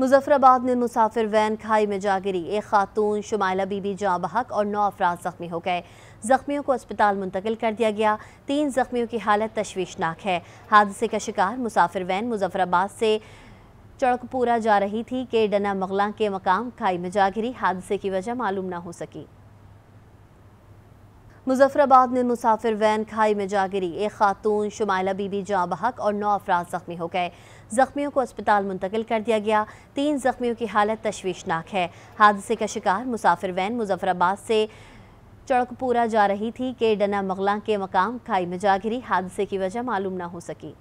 मुजफ्फराबाद में मुसाफिर वैन खाई में जा गिरी एक खातून शुमाइला बीबी जाँ बहक और नौ अफराद जख्मी हो गए जख्मियों को अस्पताल मुंतकिल कर दिया गया तीन जख्मियों की हालत तशवीशनाक है हादसे का शिकार मुसाफिर वैन मुजफ्फराबाद से चड़कपुरा जा रही थी कि डना मगला के मकाम खाई में जा गिरी हादसे की वजह मालूम ना हो सकी मुजफ्फराबाद में मुसाफिर वैन खाई में जा गिरी एक खातून शुमाला बीबी जाँ बहक और नौ अफराज़ जख्मी हो गए जख्मियों को अस्पताल मुंतकिल कर दिया गया तीन जख्मियों की हालत तशवीशनाक है हादसे का शिकार मुसाफिर वैन मुजफ्फराबाद से चड़कपुरा जा रही थी कि डना मगला के मकाम खाई में जा गिरी हादसे की वजह मालूम ना हो सकी